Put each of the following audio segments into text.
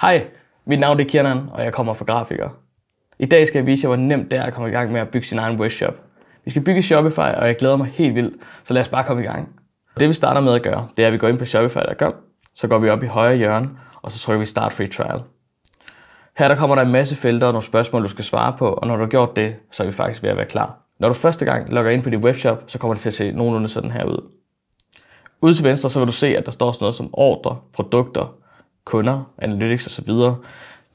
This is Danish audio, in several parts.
Hej, mit navn er Kiernan, og jeg kommer fra Grafiker. I dag skal jeg vise jer, hvor nemt det er at komme i gang med at bygge sin egen webshop. Vi skal bygge Shopify, og jeg glæder mig helt vildt, så lad os bare komme i gang. Det vi starter med at gøre, det er, at vi går ind på shopify.com, så går vi op i højre hjørne, og så trykker vi Start Free Trial. Her der kommer der en masse felter og nogle spørgsmål, du skal svare på, og når du har gjort det, så er vi faktisk ved at være klar. Når du første gang logger ind på din webshop, så kommer det til at se nogenlunde sådan her ud. Ude til venstre, så vil du se, at der står sådan noget som ordre, produkter, kunder, analytics osv.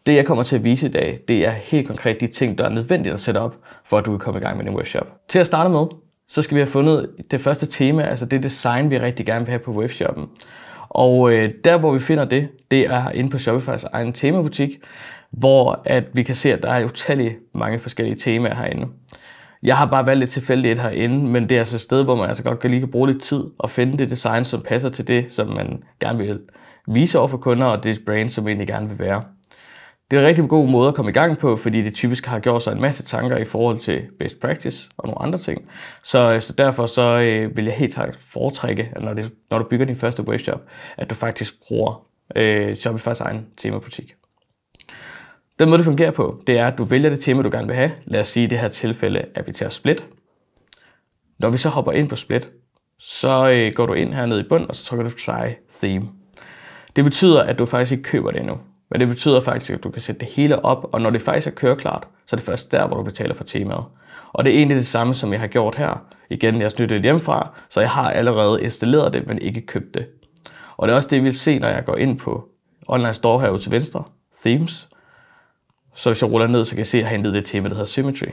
Det jeg kommer til at vise i dag, det er helt konkret de ting, der er nødvendige at sætte op, for at du kan komme i gang med din webshop. Til at starte med, så skal vi have fundet det første tema, altså det design, vi rigtig gerne vil have på webshoppen. Og øh, der, hvor vi finder det, det er inde på Shopify's egen temabutik, hvor at vi kan se, at der er utallige mange forskellige temaer herinde. Jeg har bare valgt lidt tilfældigt herinde, men det er altså et sted, hvor man altså godt kan lige bruge lidt tid og finde det design, som passer til det, som man gerne vil vise over for kunder og det brand, som egentlig gerne vil være. Det er en rigtig god måde at komme i gang på, fordi det typisk har gjort sig en masse tanker i forhold til best practice og nogle andre ting. Så, øh, så derfor så øh, vil jeg helt klart foretrække, at når, det, når du bygger din første webshop, at du faktisk bruger øh, Shopify's egen temabutik. Den måde, det fungerer på, det er, at du vælger det tema, du gerne vil have. Lad os sige, i det her tilfælde, at vi tager Split. Når vi så hopper ind på Split, så øh, går du ind hernede i bunden, og så trykker du Try Theme. Det betyder, at du faktisk ikke køber det endnu. Men det betyder faktisk, at du kan sætte det hele op, og når det faktisk er køreklart, så er det først der, hvor du betaler for temaet. Og det er egentlig det samme, som jeg har gjort her. Igen, jeg snyttede det hjemmefra, så jeg har allerede installeret det, men ikke købt det. Og det er også det, vi vil se, når jeg går ind på online store herude til venstre, themes. Så hvis jeg ruller ned, så kan jeg se, at jeg har hentet det tema, der hedder Symmetry.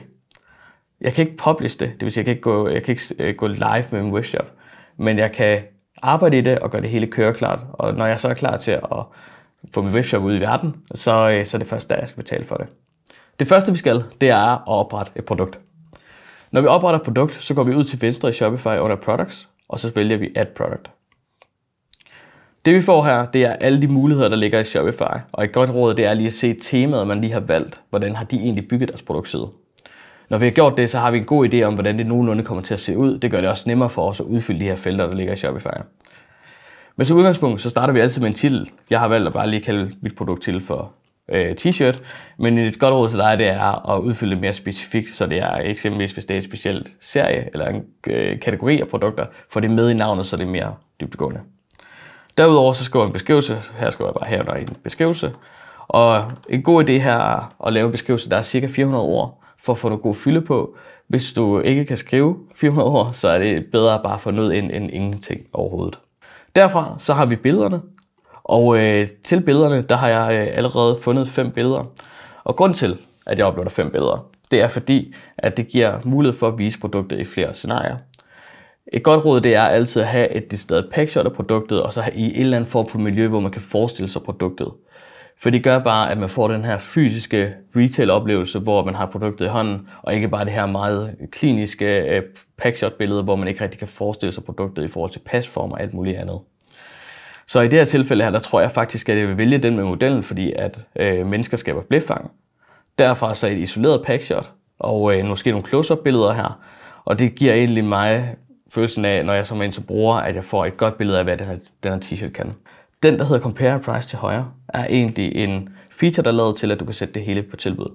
Jeg kan ikke publish det, det vil sige, at jeg kan ikke gå, jeg kan ikke øh, gå live med min workshop, men jeg kan arbejde i det og gøre det hele køreklart. Og når jeg så er klar til at få min webshop ud i verden, så, øh, så er det første, jeg skal betale for det. Det første, vi skal, det er at oprette et produkt. Når vi opretter et produkt, så går vi ud til venstre i Shopify under Products, og så vælger vi Add Product. Det vi får her, det er alle de muligheder, der ligger i Shopify. Og et godt råd, det er lige at se temaet, man lige har valgt. Hvordan har de egentlig bygget deres produktside? Når vi har gjort det, så har vi en god idé om, hvordan det nogenlunde kommer til at se ud. Det gør det også nemmere for os at udfylde de her felter, der ligger i Shopify. Men som udgangspunkt, så starter vi altid med en titel. Jeg har valgt at bare lige kalde mit produkt til for øh, t-shirt, men et godt råd til dig, det er at udfylde det mere specifikt, så det er eksempelvis, hvis det er et specielt serie eller en øh, kategori af produkter, få det med i navnet, så det er mere dybtegående. Derudover så skriver jeg en beskrivelse, her skriver jeg bare der en beskrivelse, og en god idé her at lave en beskrivelse, der er cirka 400 ord, for at få noget god fylde på. Hvis du ikke kan skrive 400 ord, så er det bedre bare få noget ind end ingenting overhovedet. Derfra så har vi billederne, og øh, til billederne, der har jeg øh, allerede fundet fem billeder. Og grund til, at jeg uploader fem billeder, det er fordi, at det giver mulighed for at vise produktet i flere scenarier. Et godt råd det er altid at have et decideret packshot af produktet, og så i en eller anden form for miljø, hvor man kan forestille sig produktet. For det gør bare, at man får den her fysiske retail-oplevelse, hvor man har produktet i hånden, og ikke bare det her meget kliniske øh, packshot-billede, hvor man ikke rigtig kan forestille sig produktet i forhold til pasform og alt muligt andet. Så i det her tilfælde her, der tror jeg faktisk, at jeg vil vælge den med modellen, fordi at øh, mennesker skaber blæfang. Derfra så et isoleret packshot, og øh, måske nogle close-up-billeder her. Og det giver egentlig mig følelsen af, når jeg som en så bruger, at jeg får et godt billede af, hvad den her, den her t-shirt kan. Den, der hedder Compare Price til højre, er egentlig en feature, der er lavet til, at du kan sætte det hele på tilbud.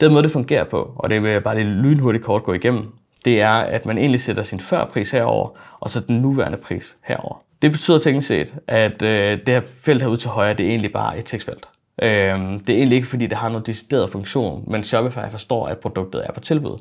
Den måde, det fungerer på, og det vil jeg bare lige lynhurtigt kort gå igennem, det er, at man egentlig sætter sin førpris herover og så den nuværende pris herover. Det betyder teknisk set, at øh, det her felt herude til højre, det er egentlig bare et tekstfelt. Øh, det er egentlig ikke, fordi det har noget decideret funktion, men Shopify forstår, at produktet er på tilbud.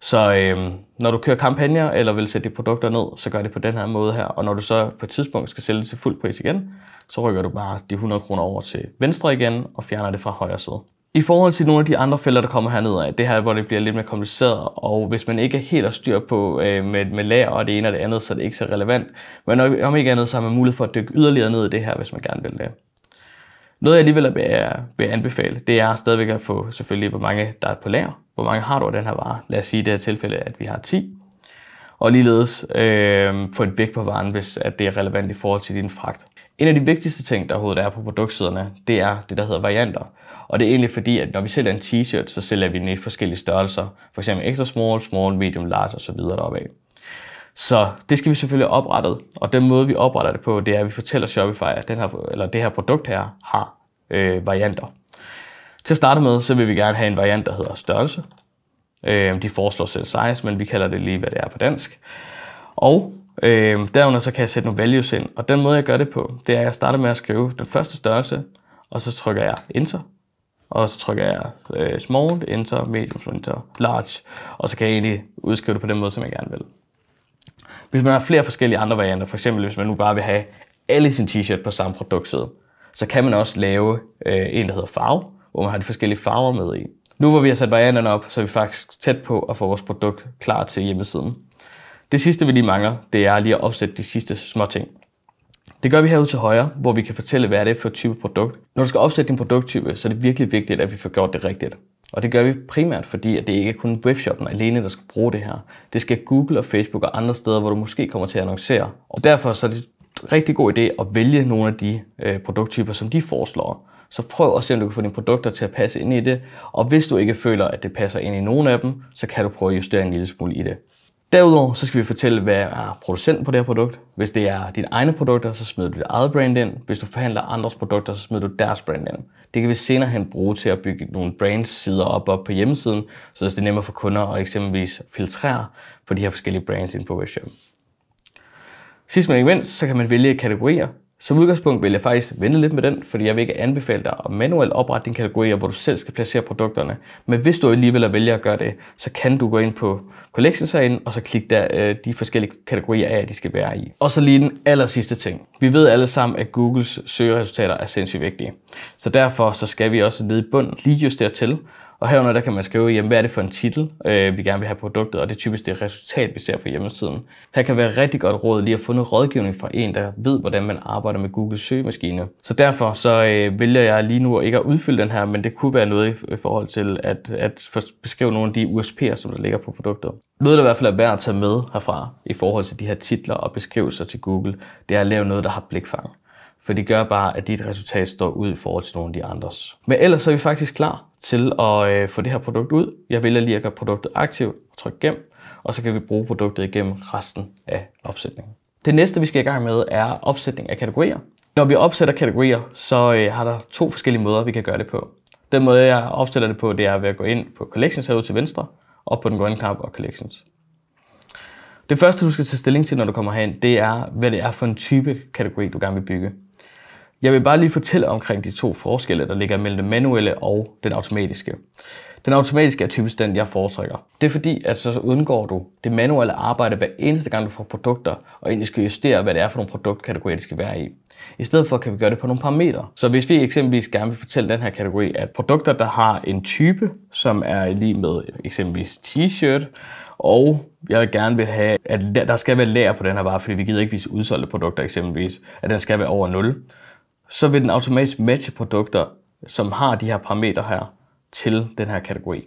Så øh, når du kører kampagner eller vil sætte de produkter ned, så gør det på den her måde her. Og når du så på et tidspunkt skal sælge det til fuld pris igen, så rykker du bare de 100 kroner over til venstre igen og fjerner det fra højre side. I forhold til nogle af de andre felter, der kommer hernede af, det her, hvor det bliver lidt mere kompliceret, og hvis man ikke er helt og styr på øh, med, med lager og det ene og det andet, så er det ikke så relevant. Men om ikke andet, så har man mulighed for at dykke yderligere ned i det her, hvis man gerne vil det. Noget jeg alligevel vil, øh, vil anbefale, det er stadigvæk at få selvfølgelig, hvor mange der er på lager. Hvor mange har du af den her vare? Lad os sige i det her tilfælde, at vi har 10. Og ligeledes øh, få en vægt på varen, hvis at det er relevant i forhold til din fragt. En af de vigtigste ting, der overhovedet er på produktsiderne, det er det, der hedder varianter. Og det er egentlig fordi, at når vi sælger en t-shirt, så sælger vi den i forskellige størrelser. For eksempel extra small, small, medium, large osv. deroppe så det skal vi selvfølgelig oprettet, og den måde, vi opretter det på, det er, at vi fortæller Shopify, at den her, eller det her produkt her har øh, varianter. Til at starte med, så vil vi gerne have en variant, der hedder størrelse. Øh, de foreslår selv size, men vi kalder det lige, hvad det er på dansk. Og øh, derunder så kan jeg sætte nogle values ind, og den måde, jeg gør det på, det er, at jeg starter med at skrive den første størrelse, og så trykker jeg enter, og så trykker jeg øh, small, enter, medium, enter, large, og så kan jeg egentlig udskrive det på den måde, som jeg gerne vil. Hvis man har flere forskellige andre varianter, for eksempel hvis man nu bare vil have alle sine t-shirt på samme produktside, så kan man også lave øh, en, der hedder farve, hvor man har de forskellige farver med i. Nu hvor vi har sat varianterne op, så er vi faktisk tæt på at få vores produkt klar til hjemmesiden. Det sidste vi lige mangler, det er lige at opsætte de sidste små ting. Det gør vi herude til højre, hvor vi kan fortælle, hvad det er for type produkt. Når du skal opsætte din produkttype, så er det virkelig vigtigt, at vi får gjort det rigtigt. Og det gør vi primært, fordi at det ikke er kun webshoppen alene, der skal bruge det her. Det skal Google og Facebook og andre steder, hvor du måske kommer til at annoncere. Og derfor så er det en rigtig god idé at vælge nogle af de øh, produkttyper, som de foreslår. Så prøv at se, om du kan få dine produkter til at passe ind i det. Og hvis du ikke føler, at det passer ind i nogen af dem, så kan du prøve at justere en lille smule i det. Derudover så skal vi fortælle, hvad er producenten på det her produkt. Hvis det er dine egne produkter, så smider du dit eget brand ind. Hvis du forhandler andres produkter, så smider du deres brand ind. Det kan vi senere hen bruge til at bygge nogle sider op, op på hjemmesiden, så det er nemmere for kunder at eksempelvis filtrere på de her forskellige brands ind på webshop. Sidst men ikke mindst, så kan man vælge kategorier. Som udgangspunkt vil jeg faktisk vente lidt med den, fordi jeg vil ikke anbefale dig at manuelt oprette dine kategorier, hvor du selv skal placere produkterne. Men hvis du alligevel vælger at gøre det, så kan du gå ind på collections herinde, og så klikke der øh, de forskellige kategorier af, de skal være i. Og så lige den aller sidste ting. Vi ved alle sammen, at Googles søgeresultater er sindssygt vigtige. Så derfor så skal vi også nede i bunden lige justere til, og herunder der kan man skrive, jamen, hvad er det for en titel, øh, vi gerne vil have produktet, og det er typisk det resultat, vi ser på hjemmesiden. Her kan være rigtig godt råd lige at få noget rådgivning fra en, der ved, hvordan man arbejder med Google søgemaskine. Så derfor så øh, vælger jeg lige nu ikke at udfylde den her, men det kunne være noget i forhold til at, at beskrive nogle af de USP'er, som der ligger på produktet. Noget, der i hvert fald er værd at tage med herfra i forhold til de her titler og beskrivelser til Google, det er at lave noget, der har blikfang. For det gør bare, at dit resultat står ud i forhold til nogle af de andres. Men ellers er vi faktisk klar til at øh, få det her produkt ud. Jeg vælger lige at gøre produktet aktivt og trykke gem, og så kan vi bruge produktet igennem resten af opsætningen. Det næste, vi skal i gang med, er opsætning af kategorier. Når vi opsætter kategorier, så øh, har der to forskellige måder, vi kan gøre det på. Den måde, jeg opsætter det på, det er ved at gå ind på Collections herude til venstre, og på den grønne knap og Collections. Det første, du skal tage stilling til, når du kommer herind, det er, hvad det er for en type kategori, du gerne vil bygge. Jeg vil bare lige fortælle omkring de to forskelle, der ligger mellem den manuelle og den automatiske. Den automatiske er typisk den, jeg foretrækker. Det er fordi, at så undgår du det manuelle arbejde hver eneste gang, du får produkter, og egentlig skal justere, hvad det er for nogle produktkategorier, det skal være i. I stedet for kan vi gøre det på nogle parametre. Så hvis vi eksempelvis gerne vil fortælle den her kategori, at produkter, der har en type, som er lige med eksempelvis t-shirt, og jeg gerne vil have, at der skal være lager på den her vare, fordi vi gider ikke vise udsolgte produkter eksempelvis, at den skal være over 0 så vil den automatisk matche produkter, som har de her parametre her, til den her kategori.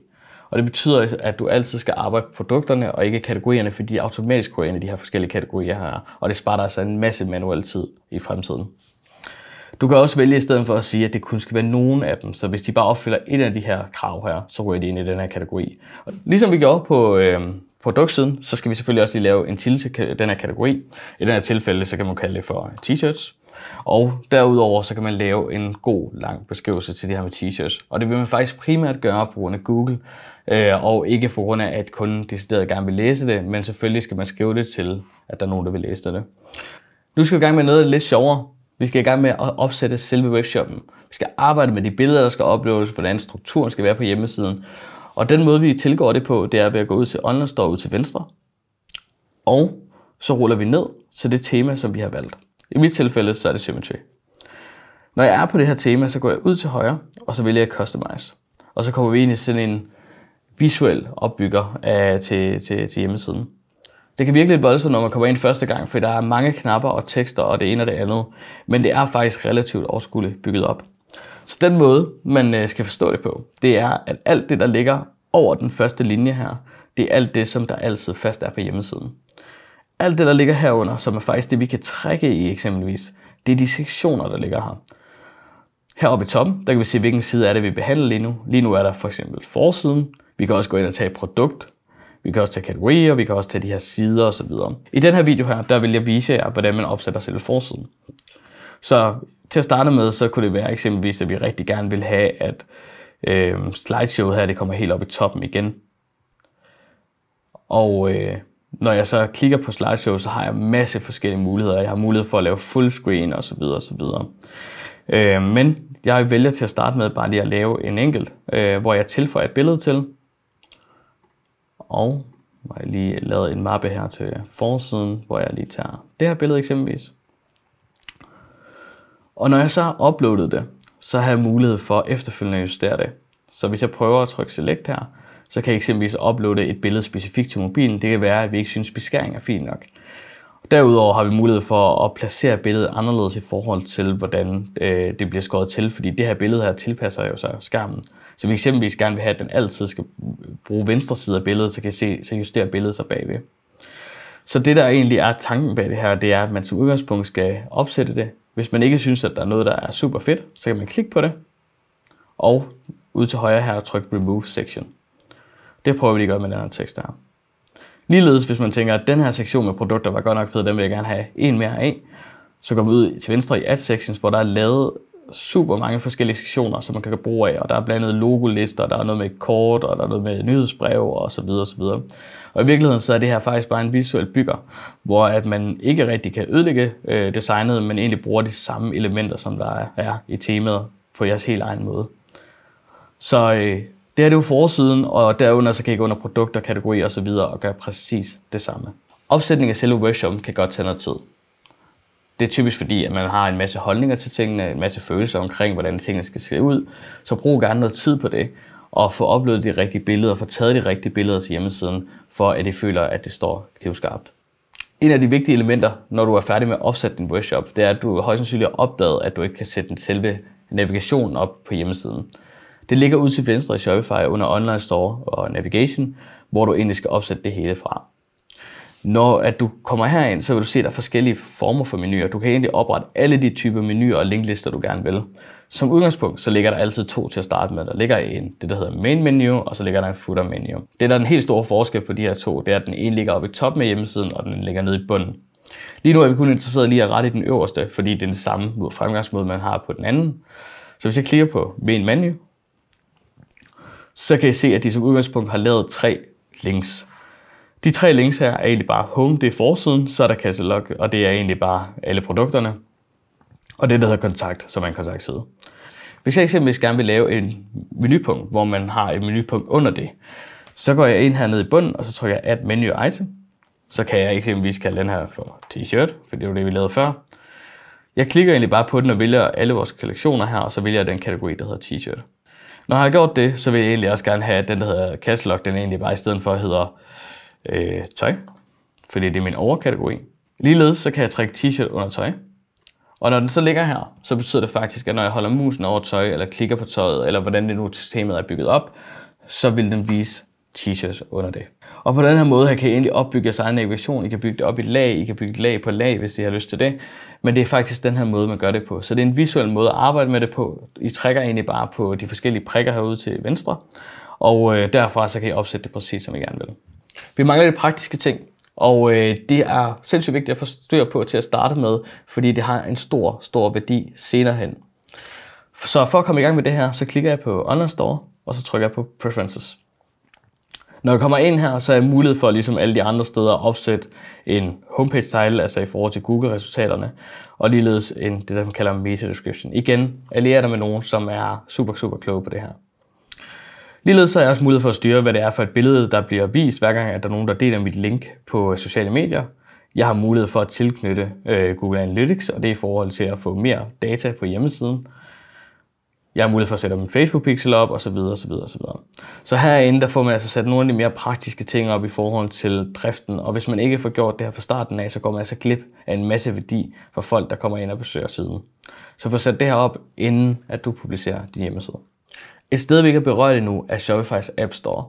Og det betyder, at du altid skal arbejde på produkterne og ikke kategorierne, fordi de automatisk går ind i de her forskellige kategorier her, og det sparer dig altså en masse manuel tid i fremtiden. Du kan også vælge i stedet for at sige, at det kun skal være nogen af dem, så hvis de bare opfylder et af de her krav her, så ryger de ind i den her kategori. Og ligesom vi gjorde på øh, produktsiden, så skal vi selvfølgelig også lige lave en til den her kategori. I den her tilfælde, så kan man kalde det for t-shirts. Og derudover så kan man lave en god lang beskrivelse til det her med t-shirts. Og det vil man faktisk primært gøre på grund af Google, øh, og ikke på grund af, at kunden decideret gerne vil læse det, men selvfølgelig skal man skrive det til, at der er nogen, der vil læse det. Nu skal vi i gang med noget lidt sjovere. Vi skal i gang med at opsætte selve webshoppen. Vi skal arbejde med de billeder, der skal uploades, hvordan strukturen skal være på hjemmesiden. Og den måde, vi tilgår det på, det er ved at gå ud til online store ud til venstre. Og så ruller vi ned til det tema, som vi har valgt. I mit tilfælde, så er det Symmetry. Når jeg er på det her tema, så går jeg ud til højre, og så vælger jeg Customize. Og så kommer vi ind i sådan en visuel opbygger af, øh, til, til, til hjemmesiden. Det kan virke lidt voldsomt, når man kommer ind første gang, for der er mange knapper og tekster og det ene og det andet, men det er faktisk relativt overskueligt bygget op. Så den måde, man øh, skal forstå det på, det er, at alt det, der ligger over den første linje her, det er alt det, som der altid fast er på hjemmesiden. Alt det, der ligger herunder, som er faktisk det, vi kan trække i eksempelvis, det er de sektioner, der ligger her. Heroppe i toppen, der kan vi se, hvilken side er det, vi behandler lige nu. Lige nu er der for eksempel forsiden. Vi kan også gå ind og tage produkt. Vi kan også tage kategorier, vi kan også tage de her sider osv. I den her video her, der vil jeg vise jer, hvordan man opsætter selve forsiden. Så til at starte med, så kunne det være eksempelvis, at vi rigtig gerne vil have, at øh, slideshowet her, det kommer helt op i toppen igen. Og øh, når jeg så klikker på slideshow, så har jeg masse forskellige muligheder. Jeg har mulighed for at lave fullscreen osv. osv. Øh, men jeg vælger til at starte med bare lige at lave en enkelt, øh, hvor jeg tilføjer et billede til. Og hvor jeg lige lavet en mappe her til forsiden, hvor jeg lige tager det her billede eksempelvis. Og når jeg så har uploadet det, så har jeg mulighed for efterfølgende at justere det. Så hvis jeg prøver at trykke select her, så kan jeg eksempelvis uploade et billede specifikt til mobilen. Det kan være, at vi ikke synes, beskæring er fint nok. Derudover har vi mulighed for at placere billedet anderledes i forhold til, hvordan øh, det bliver skåret til, fordi det her billede her tilpasser jo sig skærmen. Så vi eksempelvis gerne vil have, at den altid skal bruge venstre side af billedet, så, kan se, så justere billedet sig bagved. Så det der egentlig er tanken bag det her, det er, at man som udgangspunkt skal opsætte det. Hvis man ikke synes, at der er noget, der er super fedt, så kan man klikke på det, og ud til højre her trykke Remove Section. Det prøver vi lige at gøre med den her tekst der. Ligeledes, hvis man tænker, at den her sektion med produkter var godt nok fed, den vil jeg gerne have en mere af, så går vi ud til venstre i Ad Sections, hvor der er lavet super mange forskellige sektioner, som man kan bruge af, og der er blandt andet logolister, der er noget med kort, og der er noget med nyhedsbrev, og så videre, og så videre. Og i virkeligheden så er det her faktisk bare en visuel bygger, hvor at man ikke rigtig kan ødelægge øh, designet, men egentlig bruger de samme elementer, som der er i temaet på jeres helt egen måde. Så øh, det her det er jo forsiden, og derunder så kan I gå under produkter, kategorier osv. og gøre præcis det samme. Opsætning af selve workshop kan godt tage noget tid. Det er typisk fordi, at man har en masse holdninger til tingene, en masse følelser omkring, hvordan tingene skal se ud. Så brug gerne noget tid på det, og få uploadet de rigtige billeder, og få taget de rigtige billeder til hjemmesiden, for at I føler, at det står knivskarpt. En af de vigtige elementer, når du er færdig med at opsætte din workshop, det er, at du højst sandsynligt har opdaget, at du ikke kan sætte den selve navigation op på hjemmesiden. Det ligger ud til venstre i Shopify under Online Store og Navigation, hvor du egentlig skal opsætte det hele fra. Når at du kommer herind, så vil du se, at der er forskellige former for menuer. Du kan egentlig oprette alle de typer menuer og linklister, du gerne vil. Som udgangspunkt, så ligger der altid to til at starte med. Der ligger en, det der hedder main menu, og så ligger der en footer menu. Det, der er en helt stor forskel på de her to, det er, at den ene ligger oppe i toppen af hjemmesiden, og den ligger nede i bunden. Lige nu er vi kun interesseret lige at rette i den øverste, fordi det er den samme fremgangsmåde, man har på den anden. Så hvis jeg klikker på main menu, så kan I se, at de som udgangspunkt har lavet tre links. De tre links her er egentlig bare home, det er forsiden, så er der katalog, og det er egentlig bare alle produkterne. Og det, der hedder kontakt, som er en kontaktside. Hvis jeg eksempelvis gerne vil lave en menupunkt, hvor man har et menupunkt under det, så går jeg ind her ned i bunden, og så trykker jeg Add Menu Item. Så kan jeg eksempelvis kalde den her for T-shirt, for det var det, vi lavede før. Jeg klikker egentlig bare på den og vælger alle vores kollektioner her, og så vælger jeg den kategori, der hedder T-shirt. Når jeg har gjort det, så vil jeg egentlig også gerne have, at den, der hedder Castlog, den egentlig bare i stedet for hedder øh, tøj, fordi det er min overkategori. Ligeledes så kan jeg trække t-shirt under tøj. Og når den så ligger her, så betyder det faktisk, at når jeg holder musen over tøj, eller klikker på tøjet, eller hvordan det nu systemet er bygget op, så vil den vise t-shirts under det. Og på den her måde her kan I egentlig opbygge jeres egen navigation. I kan bygge det op i lag, I kan bygge lag på lag, hvis I har lyst til det. Men det er faktisk den her måde, man gør det på. Så det er en visuel måde at arbejde med det på. I trækker egentlig bare på de forskellige prikker herude til venstre, og øh, derfra så kan I opsætte det præcis, som I gerne vil. Vi mangler de praktiske ting, og øh, det er sindssygt vigtigt at få styr på til at starte med, fordi det har en stor, stor værdi senere hen. Så for at komme i gang med det her, så klikker jeg på Online Store, og så trykker jeg på Preferences. Når jeg kommer ind her, så er jeg mulighed for, ligesom alle de andre steder, at opsætte en homepage title, altså i forhold til Google-resultaterne, og ligeledes en, det, der man kalder meta description. Igen, allierer dig med nogen, som er super, super kloge på det her. Ligeledes så er jeg også mulighed for at styre, hvad det er for et billede, der bliver vist, hver gang at der er nogen, der deler mit link på sociale medier. Jeg har mulighed for at tilknytte øh, Google Analytics, og det er i forhold til at få mere data på hjemmesiden – jeg har mulighed for at sætte min Facebook-pixel op, osv. osv. osv. Så herinde, der får man altså sat nogle af de mere praktiske ting op i forhold til driften, og hvis man ikke får gjort det her fra starten af, så går man altså glip af en masse værdi for folk, der kommer ind og besøger siden. Så få sat det her op, inden at du publicerer din hjemmeside. Et sted, vi ikke har berørt endnu, er Shopify's App Store.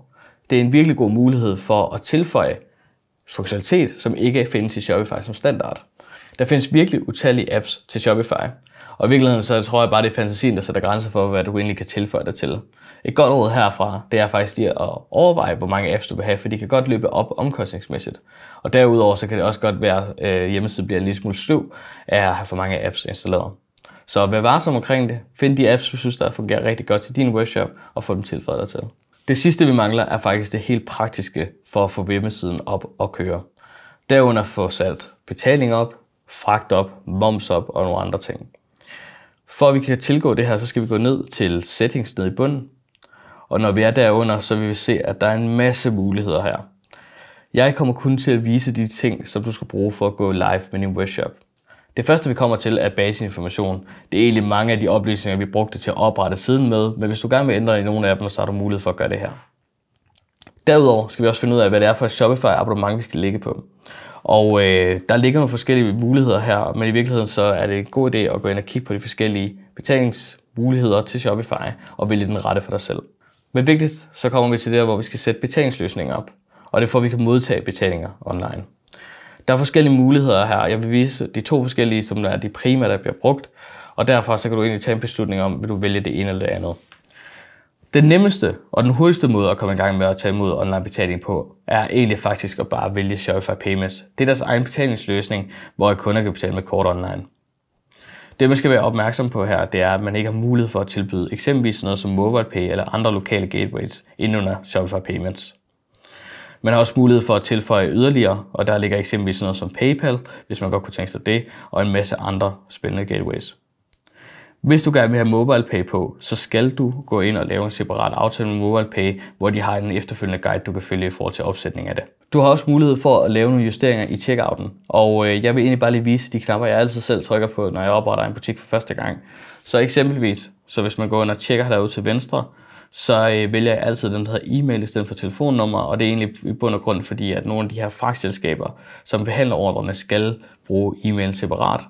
Det er en virkelig god mulighed for at tilføje funktionalitet, som ikke findes i Shopify som standard. Der findes virkelig utallige apps til Shopify, og i virkeligheden, så tror jeg bare, det er fantasien, der sætter grænser for, hvad du egentlig kan tilføje dig til. Et godt råd herfra, det er faktisk lige at overveje, hvor mange apps du vil have, for de kan godt løbe op omkostningsmæssigt. Og derudover, så kan det også godt være, at øh, hjemmesiden bliver en lille smule sløv af at have for mange apps installeret. Så vær varsom omkring det. Find de apps, du synes, der fungerer rigtig godt til din webshop, og få dem tilføjet dig til. Det sidste, vi mangler, er faktisk det helt praktiske for at få hjemmesiden op og køre. Derunder få sat betaling op, fragt op, moms op og nogle andre ting. For at vi kan tilgå det her, så skal vi gå ned til settings nede i bunden. Og når vi er derunder, så vil vi se, at der er en masse muligheder her. Jeg kommer kun til at vise de ting, som du skal bruge for at gå live med din webshop. Det første vi kommer til er baseinformation. Det er egentlig mange af de oplysninger, vi brugte til at oprette siden med, men hvis du gerne vil ændre i nogle af dem, så har du mulighed for at gøre det her. Derudover skal vi også finde ud af, hvad det er for et Shopify abonnement, vi skal ligge på. Og øh, der ligger nogle forskellige muligheder her, men i virkeligheden så er det en god idé at gå ind og kigge på de forskellige betalingsmuligheder til Shopify og vælge den rette for dig selv. Men vigtigst, så kommer vi til der, hvor vi skal sætte betalingsløsninger op, og det får, at vi kan modtage betalinger online. Der er forskellige muligheder her. Jeg vil vise de to forskellige, som er de primære, der bliver brugt, og derfor så kan du egentlig tage en beslutning om, vil du vælge det ene eller det andet. Den nemmeste og den hurtigste måde at komme i gang med at tage imod online betaling på, er egentlig faktisk at bare vælge Shopify Payments. Det er deres egen betalingsløsning, hvor kunder kan betale med kort online. Det man skal være opmærksom på her, det er, at man ikke har mulighed for at tilbyde eksempelvis noget som MobilePay eller andre lokale gateways inden under Shopify Payments. Man har også mulighed for at tilføje yderligere, og der ligger eksempelvis noget som PayPal, hvis man godt kunne tænke sig det, og en masse andre spændende gateways. Hvis du gerne vil have MobilePay på, så skal du gå ind og lave en separat aftale med MobilePay, hvor de har en efterfølgende guide, du kan følge i forhold til opsætning af det. Du har også mulighed for at lave nogle justeringer i checkouten, og øh, jeg vil egentlig bare lige vise de knapper, jeg altid selv trykker på, når jeg opretter en butik for første gang. Så eksempelvis, så hvis man går ind og tjekker derude til venstre, så øh, vælger jeg altid den, der hedder e-mail i stedet for telefonnummer, og det er egentlig i bund og grund, fordi at nogle af de her fragtselskaber, som behandler ordrene, skal bruge e-mail separat,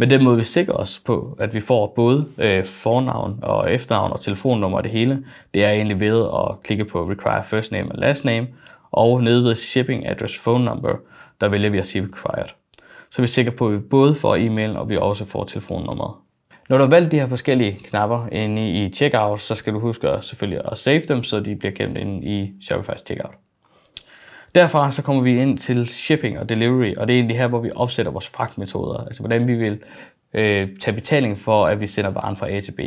men den måde, vi sikrer os på, at vi får både øh, fornavn og efternavn og telefonnummer og det hele, det er egentlig ved at klikke på Require First Name og Last Name, og nede ved Shipping Address Phone Number, der vælger vi at sige Required. Så vi er sikre på, at vi både får e-mail og vi også får telefonnummeret. Når du har valgt de her forskellige knapper inde i checkout, så skal du huske selvfølgelig at save dem, så de bliver gemt inde i Shopify's checkout. Derfra så kommer vi ind til shipping og delivery, og det er egentlig her, hvor vi opsætter vores fragtmetoder, altså hvordan vi vil øh, tage betaling for, at vi sender varen fra A til B.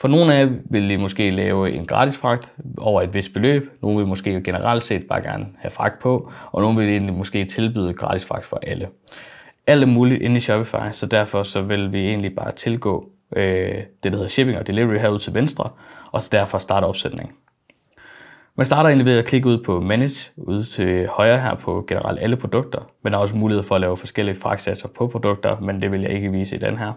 For nogle af jer vil I måske lave en gratis fragt over et vist beløb, nogle vil måske generelt set bare gerne have fragt på, og nogle vil egentlig måske tilbyde gratis fragt for alle. Alt er muligt inde i Shopify, så derfor så vil vi egentlig bare tilgå øh, det, der hedder shipping og delivery herude til venstre, og så derfor starte opsætningen. Man starter egentlig ved at klikke ud på Manage ude til højre her på generelt alle produkter. Men der er også mulighed for at lave forskellige fragtsatser på produkter, men det vil jeg ikke vise i den her.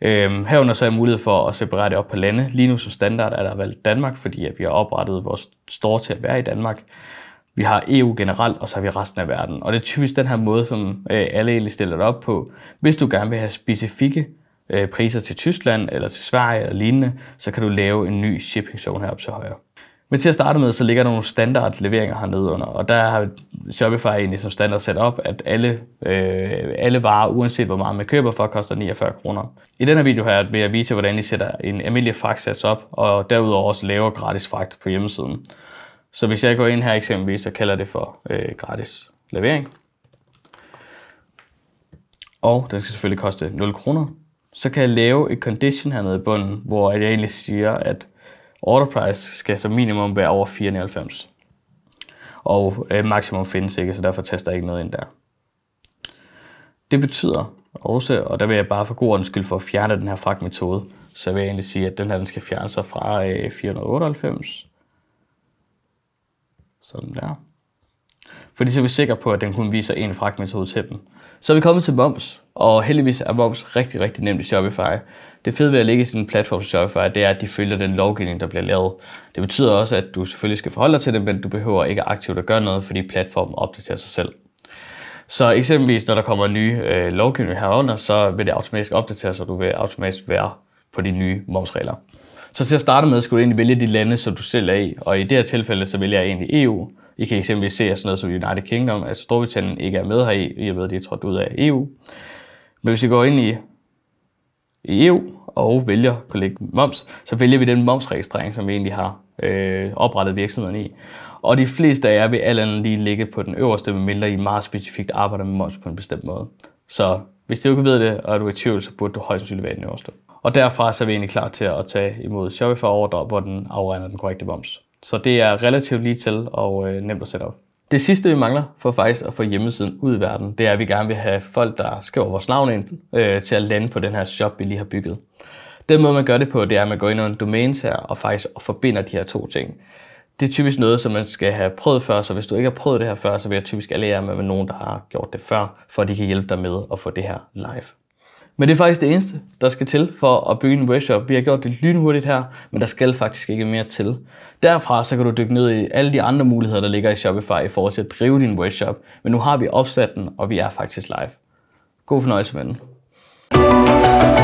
Øhm, herunder så er mulighed for at separere det op på lande. Lige nu som standard er der valgt Danmark, fordi at vi har oprettet vores store til at være i Danmark. Vi har EU generelt, og så har vi resten af verden. Og det er typisk den her måde, som øh, alle egentlig stiller det op på. Hvis du gerne vil have specifikke øh, priser til Tyskland eller til Sverige eller lignende, så kan du lave en ny shipping zone heroppe til højre. Men til at starte med, så ligger der nogle standard leveringer hernede under, og der har Shopify egentlig som standard sat op, at alle, øh, alle varer, uanset hvor meget man køber for, koster 49 kroner. I den her video her vil jeg vise, hvordan I sætter en almindelig fragtsats op, og derudover også laver gratis fragt på hjemmesiden. Så hvis jeg går ind her eksempelvis, så kalder det for øh, gratis levering. Og den skal selvfølgelig koste 0 kroner. Så kan jeg lave et condition hernede i bunden, hvor jeg egentlig siger, at order price skal som minimum være over 94. Og øh, maksimum findes ikke, så derfor tester jeg ikke noget ind der. Det betyder også, og der vil jeg bare for god skyld for at fjerne den her fragtmetode, så vil jeg egentlig sige, at den her den skal fjerne sig fra øh, 498. Sådan der. Fordi så er vi sikre på, at den kun viser en fragtmetode til dem. Så er vi kommet til moms. Og heldigvis er moms rigtig, rigtig nemt i Shopify. Det fede ved at ligge i sådan en platform som Shopify, det er, at de følger den lovgivning, der bliver lavet. Det betyder også, at du selvfølgelig skal forholde dig til det, men du behøver ikke aktivt at gøre noget, fordi platformen opdaterer sig selv. Så eksempelvis, når der kommer nye øh, lovgivning herunder, så vil det automatisk opdateres, og du vil automatisk være på de nye momsregler. Så til at starte med, skal du egentlig vælge de lande, som du selv er i, og i det her tilfælde, så vælger jeg egentlig EU. I kan eksempelvis se, at sådan noget som United Kingdom, altså Storbritannien, ikke er med her i, i og med, at de er trådt ud af EU. Men hvis vi går ind i, i EU og vælger at moms, så vælger vi den momsregistrering, som vi egentlig har øh, oprettet virksomheden i. Og de fleste af jer vil alt andet lige ligge på den øverste, medmindre I meget specifikt arbejder med moms på en bestemt måde. Så hvis du ikke ved det, og er du i tvivl, så burde du højst sandsynligt være den øverste. Og derfra så er vi egentlig klar til at tage imod Shopify-ordre, hvor den afregner den korrekte moms. Så det er relativt lige til og øh, nemt at sætte op. Det sidste, vi mangler for faktisk at få hjemmesiden ud i verden, det er, at vi gerne vil have folk, der skriver vores navn ind, øh, til at lande på den her shop, vi lige har bygget. Den måde, man gør det på, det er, at man går ind under domains her og faktisk forbinder de her to ting. Det er typisk noget, som man skal have prøvet før, så hvis du ikke har prøvet det her før, så vil jeg typisk alliere med, med nogen, der har gjort det før, for at de kan hjælpe dig med at få det her live. Men det er faktisk det eneste, der skal til for at bygge en workshop. Vi har gjort det lynhurtigt her, men der skal faktisk ikke mere til. Derfra så kan du dykke ned i alle de andre muligheder, der ligger i Shopify i forhold til at drive din workshop. Men nu har vi opsat den, og vi er faktisk live. God fornøjelse med den.